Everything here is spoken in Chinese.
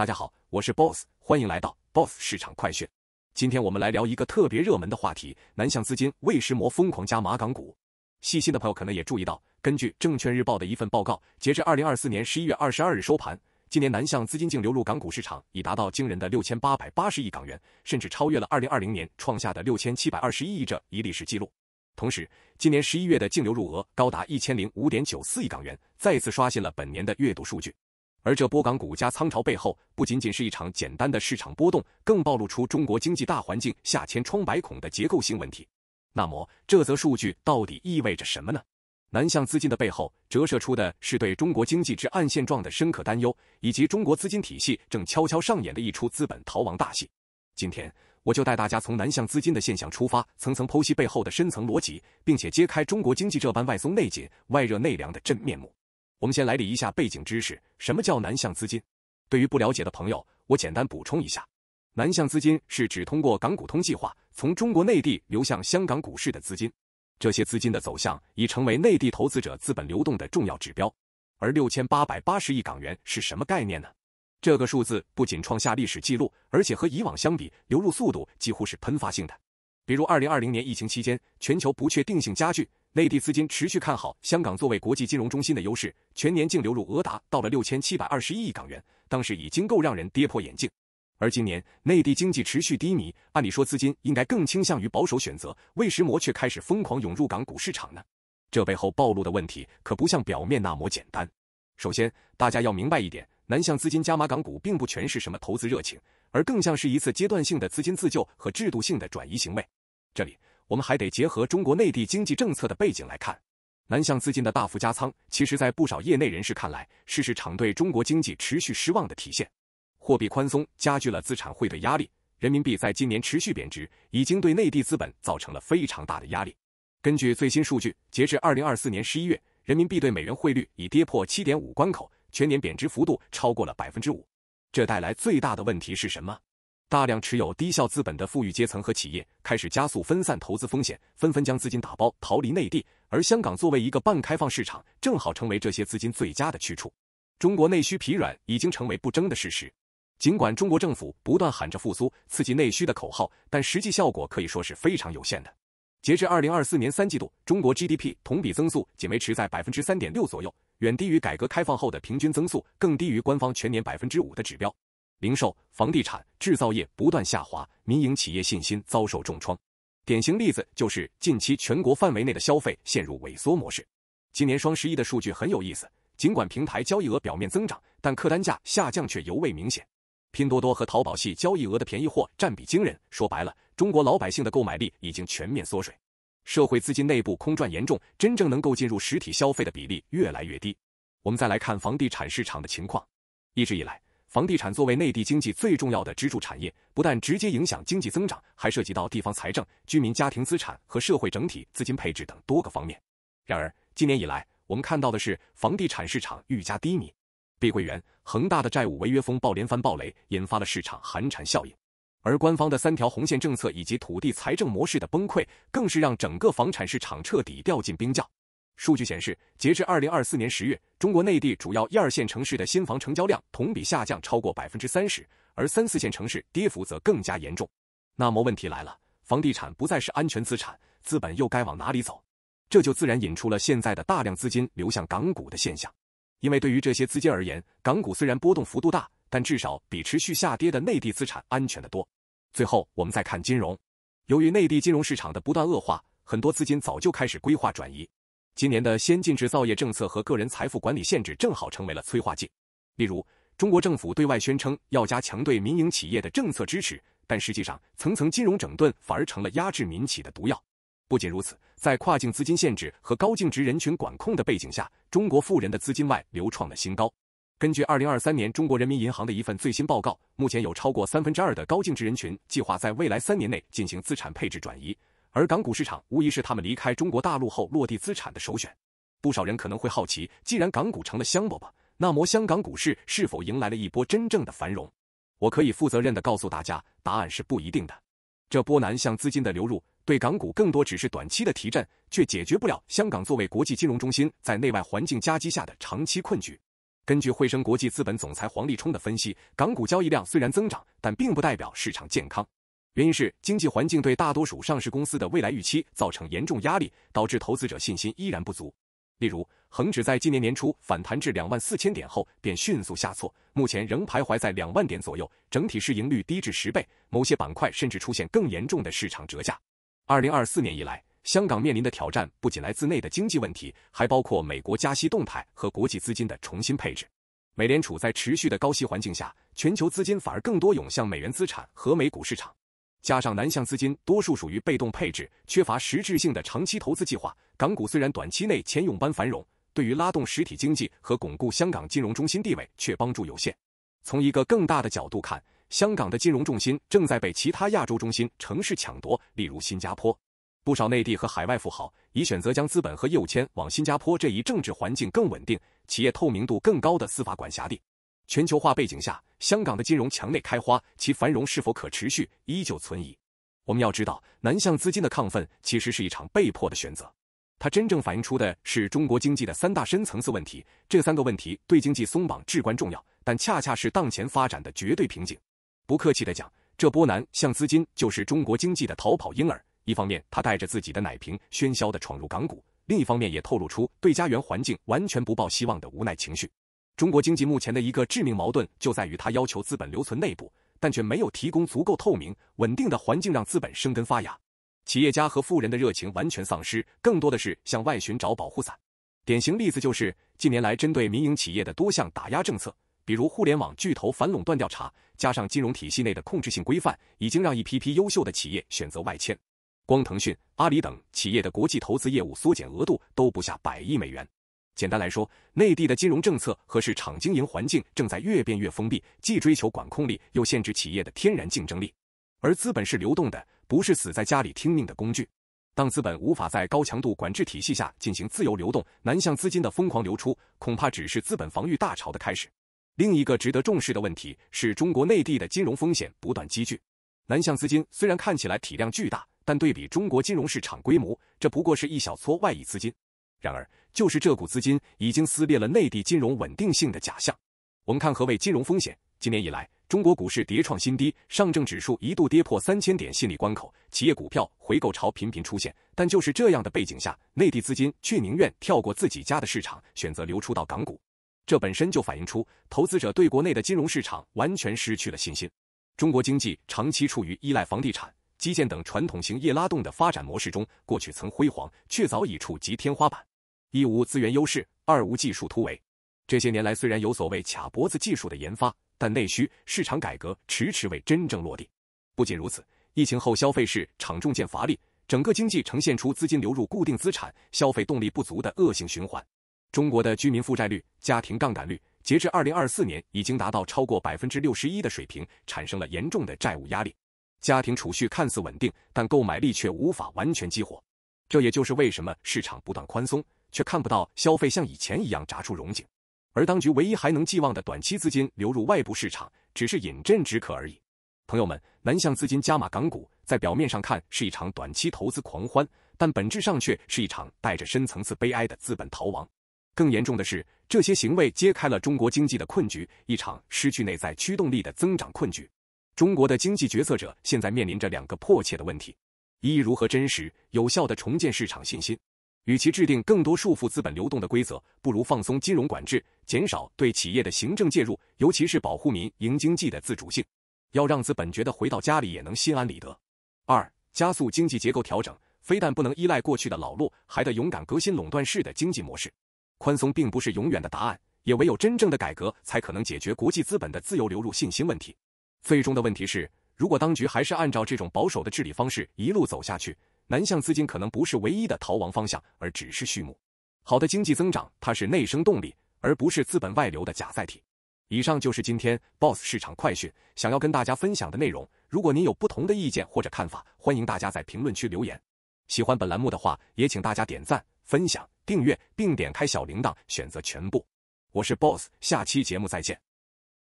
大家好，我是 boss，欢迎来到 boss 市场快讯。今天我们来聊一个特别热门的话题：南向资金为什么疯狂加码港股？细心的朋友可能也注意到，根据《证券日报》的一份报告，截至二零二四年十一月二十二日收盘，今年南向资金净流入港股市场已达到惊人的六千八百八十亿港元，甚至超越了二零二零年创下的六千七百二十亿这一历史记录。同时，今年十一月的净流入额高达一千零五点九四亿港元，再次刷新了本年的月度数据。而这波港股加仓潮背后，不仅仅是一场简单的市场波动，更暴露出中国经济大环境下千疮百孔的结构性问题。那么，这则数据到底意味着什么呢？南向资金的背后，折射出的是对中国经济之暗现状的深刻担忧，以及中国资金体系正悄悄上演的一出资本逃亡大戏。今天，我就带大家从南向资金的现象出发，层层剖析背后的深层逻辑，并且揭开中国经济这般外松内紧、外热内凉的真面目。我们先来理一下背景知识，什么叫南向资金？对于不了解的朋友，我简单补充一下：南向资金是指通过港股通计划从中国内地流向香港股市的资金。这些资金的走向已成为内地投资者资本流动的重要指标。而六千八百八十亿港元是什么概念呢？这个数字不仅创下历史记录，而且和以往相比，流入速度几乎是喷发性的。比如，二零二零年疫情期间，全球不确定性加剧。内地资金持续看好香港作为国际金融中心的优势，全年净流入额达到了六千七百二十一亿港元，当时已经够让人跌破眼镜。而今年内地经济持续低迷，按理说资金应该更倾向于保守选择，为什么却开始疯狂涌入港股市场呢？这背后暴露的问题可不像表面那么简单。首先，大家要明白一点，南向资金加码港股并不全是什么投资热情，而更像是一次阶段性的资金自救和制度性的转移行为。这里。我们还得结合中国内地经济政策的背景来看，南向资金的大幅加仓，其实，在不少业内人士看来，是市场对中国经济持续失望的体现。货币宽松加剧了资产汇兑压力，人民币在今年持续贬值，已经对内地资本造成了非常大的压力。根据最新数据，截至二零二四年十一月，人民币对美元汇率已跌破七点五关口，全年贬值幅度超过了百分之五。这带来最大的问题是什么？大量持有低效资本的富裕阶层和企业开始加速分散投资风险，纷纷将资金打包逃离内地。而香港作为一个半开放市场，正好成为这些资金最佳的去处。中国内需疲软已经成为不争的事实。尽管中国政府不断喊着复苏、刺激内需的口号，但实际效果可以说是非常有限的。截至二零二四年三季度，中国 GDP 同比增速仅维持在百分之三点六左右，远低于改革开放后的平均增速，更低于官方全年百分之五的指标。零售、房地产、制造业不断下滑，民营企业信心遭受重创。典型例子就是近期全国范围内的消费陷入萎缩模式。今年双十一的数据很有意思，尽管平台交易额表面增长，但客单价下降却尤为明显。拼多多和淘宝系交易额的便宜货占比惊人，说白了，中国老百姓的购买力已经全面缩水，社会资金内部空转严重，真正能够进入实体消费的比例越来越低。我们再来看房地产市场的情况，一直以来。房地产作为内地经济最重要的支柱产业，不但直接影响经济增长，还涉及到地方财政、居民家庭资产和社会整体资金配置等多个方面。然而，今年以来，我们看到的是房地产市场愈加低迷，碧桂园、恒大的债务违约风暴连番暴雷，引发了市场寒蝉效应。而官方的三条红线政策以及土地财政模式的崩溃，更是让整个房产市场彻底掉进冰窖。数据显示，截至二零二四年十月，中国内地主要一二线城市的新房成交量同比下降超过百分之三十，而三四线城市跌幅则更加严重。那么问题来了，房地产不再是安全资产，资本又该往哪里走？这就自然引出了现在的大量资金流向港股的现象。因为对于这些资金而言，港股虽然波动幅度大，但至少比持续下跌的内地资产安全的多。最后，我们再看金融，由于内地金融市场的不断恶化，很多资金早就开始规划转移。今年的先进制造业政策和个人财富管理限制正好成为了催化剂。例如，中国政府对外宣称要加强对民营企业的政策支持，但实际上层层金融整顿反而成了压制民企的毒药。不仅如此，在跨境资金限制和高净值人群管控的背景下，中国富人的资金外流创了新高。根据二零二三年中国人民银行的一份最新报告，目前有超过三分之二的高净值人群计划在未来三年内进行资产配置转移。而港股市场无疑是他们离开中国大陆后落地资产的首选。不少人可能会好奇，既然港股成了香饽饽，那么香港股市是否迎来了一波真正的繁荣？我可以负责任的告诉大家，答案是不一定的。这波南向资金的流入，对港股更多只是短期的提振，却解决不了香港作为国际金融中心在内外环境夹击下的长期困局。根据汇生国际资本总裁黄立冲的分析，港股交易量虽然增长，但并不代表市场健康。原因是经济环境对大多数上市公司的未来预期造成严重压力，导致投资者信心依然不足。例如，恒指在今年年初反弹至两万四千点后，便迅速下挫，目前仍徘徊在两万点左右，整体市盈率低至十倍，某些板块甚至出现更严重的市场折价。二零二四年以来，香港面临的挑战不仅来自内的经济问题，还包括美国加息动态和国际资金的重新配置。美联储在持续的高息环境下，全球资金反而更多涌向美元资产和美股市场。加上南向资金多数属于被动配置，缺乏实质性的长期投资计划。港股虽然短期内前涌般繁荣，对于拉动实体经济和巩固香港金融中心地位却帮助有限。从一个更大的角度看，香港的金融重心正在被其他亚洲中心城市抢夺，例如新加坡。不少内地和海外富豪已选择将资本和业务迁往新加坡这一政治环境更稳定、企业透明度更高的司法管辖地。全球化背景下，香港的金融墙内开花，其繁荣是否可持续依旧存疑。我们要知道，南向资金的亢奋其实是一场被迫的选择，它真正反映出的是中国经济的三大深层次问题。这三个问题对经济松绑至关重要，但恰恰是当前发展的绝对瓶颈。不客气的讲，这波南向资金就是中国经济的逃跑婴儿。一方面，他带着自己的奶瓶喧嚣的闯入港股；另一方面，也透露出对家园环境完全不抱希望的无奈情绪。中国经济目前的一个致命矛盾就在于，它要求资本留存内部，但却没有提供足够透明、稳定的环境让资本生根发芽。企业家和富人的热情完全丧失，更多的是向外寻找保护伞。典型例子就是近年来针对民营企业的多项打压政策，比如互联网巨头反垄断调查，加上金融体系内的控制性规范，已经让一批批优秀的企业选择外迁。光腾讯、阿里等企业的国际投资业务缩减额度都不下百亿美元。简单来说，内地的金融政策和市场经营环境正在越变越封闭，既追求管控力，又限制企业的天然竞争力。而资本是流动的，不是死在家里听命的工具。当资本无法在高强度管制体系下进行自由流动，南向资金的疯狂流出，恐怕只是资本防御大潮的开始。另一个值得重视的问题是中国内地的金融风险不断积聚。南向资金虽然看起来体量巨大，但对比中国金融市场规模，这不过是一小撮外溢资金。然而，就是这股资金已经撕裂了内地金融稳定性的假象。我们看何为金融风险？今年以来，中国股市跌创新低，上证指数一度跌破三千点心理关口，企业股票回购潮频频出现。但就是这样的背景下，内地资金却宁愿跳过自己家的市场，选择流出到港股。这本身就反映出投资者对国内的金融市场完全失去了信心。中国经济长期处于依赖房地产、基建等传统行业拉动的发展模式中，过去曾辉煌，却早已触及天花板。一无资源优势，二无技术突围。这些年来，虽然有所谓“卡脖子”技术的研发，但内需市场改革迟迟未真正落地。不仅如此，疫情后消费市场逐渐乏力，整个经济呈现出资金流入固定资产、消费动力不足的恶性循环。中国的居民负债率、家庭杠杆率，截至二零二四年已经达到超过百分之六十一的水平，产生了严重的债务压力。家庭储蓄看似稳定，但购买力却无法完全激活。这也就是为什么市场不断宽松。却看不到消费像以前一样砸出熔景。而当局唯一还能寄望的短期资金流入外部市场，只是饮鸩止渴而已。朋友们，南向资金加码港股，在表面上看是一场短期投资狂欢，但本质上却是一场带着深层次悲哀的资本逃亡。更严重的是，这些行为揭开了中国经济的困局，一场失去内在驱动力的增长困局。中国的经济决策者现在面临着两个迫切的问题：一如何真实有效的重建市场信心。与其制定更多束缚资本流动的规则，不如放松金融管制，减少对企业的行政介入，尤其是保护民营经济的自主性。要让资本觉得回到家里也能心安理得。二、加速经济结构调整，非但不能依赖过去的老路，还得勇敢革新垄断式的经济模式。宽松并不是永远的答案，也唯有真正的改革才可能解决国际资本的自由流入信心问题。最终的问题是，如果当局还是按照这种保守的治理方式一路走下去。南向资金可能不是唯一的逃亡方向，而只是序幕。好的经济增长，它是内生动力，而不是资本外流的假载体。以上就是今天 boss 市场快讯想要跟大家分享的内容。如果您有不同的意见或者看法，欢迎大家在评论区留言。喜欢本栏目的话，也请大家点赞、分享、订阅，并点开小铃铛，选择全部。我是 boss，下期节目再见。